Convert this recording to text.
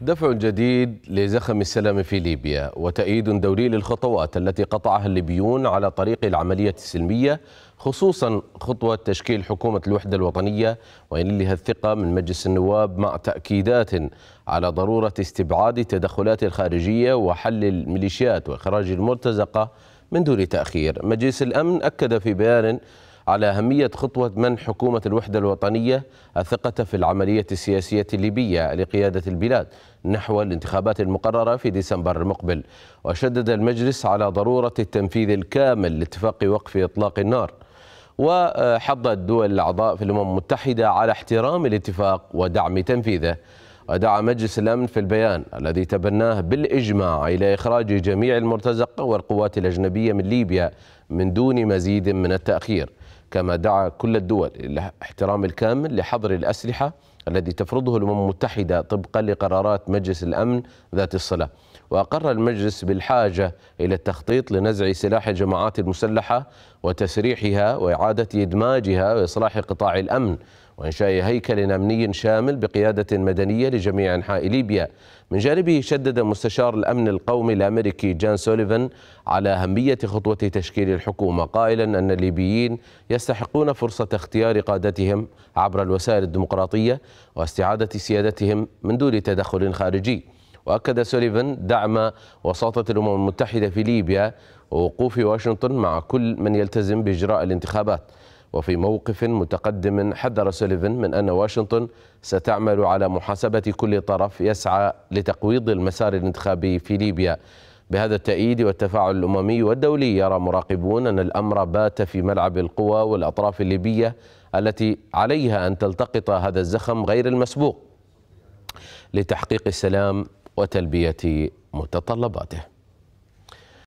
دفع جديد لزخم السلام في ليبيا وتأييد دولي للخطوات التي قطعها الليبيون على طريق العملية السلمية خصوصا خطوة تشكيل حكومة الوحدة الوطنية وينلها الثقة من مجلس النواب مع تأكيدات على ضرورة استبعاد التدخلات الخارجية وحل الميليشيات وإخراج المرتزقة من دون تأخير مجلس الأمن أكد في بيان على أهمية خطوة من حكومة الوحدة الوطنية الثقة في العملية السياسية الليبية لقيادة البلاد نحو الانتخابات المقررة في ديسمبر المقبل وشدد المجلس على ضرورة التنفيذ الكامل لاتفاق وقف إطلاق النار وحضت دول الأعضاء في الأمم المتحدة على احترام الاتفاق ودعم تنفيذه ودعا مجلس الأمن في البيان الذي تبناه بالإجماع إلى إخراج جميع المرتزقة والقوات الأجنبية من ليبيا من دون مزيد من التأخير كما دعا كل الدول إلى احترام الكامل لحظر الأسلحة الذي تفرضه الأمم المتحدة طبقا لقرارات مجلس الأمن ذات الصلة وأقر المجلس بالحاجة إلى التخطيط لنزع سلاح الجماعات المسلحة وتسريحها وإعادة إدماجها وإصلاح قطاع الأمن وإنشاء هيكل أمني شامل بقيادة مدنية لجميع أنحاء ليبيا من جانبه شدد مستشار الأمن القومي الأمريكي جان سوليفان على أهمية خطوة تشكيل الحكومة قائلا أن الليبيين يستحقون فرصة اختيار قادتهم عبر الوسائل الديمقراطية واستعادة سيادتهم من دون تدخل خارجي وأكد سوليفان دعم وساطة الأمم المتحدة في ليبيا ووقوف واشنطن مع كل من يلتزم بإجراء الانتخابات وفي موقف متقدم حذر سوليفان من أن واشنطن ستعمل على محاسبة كل طرف يسعى لتقويض المسار الانتخابي في ليبيا بهذا التأييد والتفاعل الأممي والدولي يرى مراقبون أن الأمر بات في ملعب القوى والأطراف الليبية التي عليها أن تلتقط هذا الزخم غير المسبوق لتحقيق السلام وتلبية متطلباته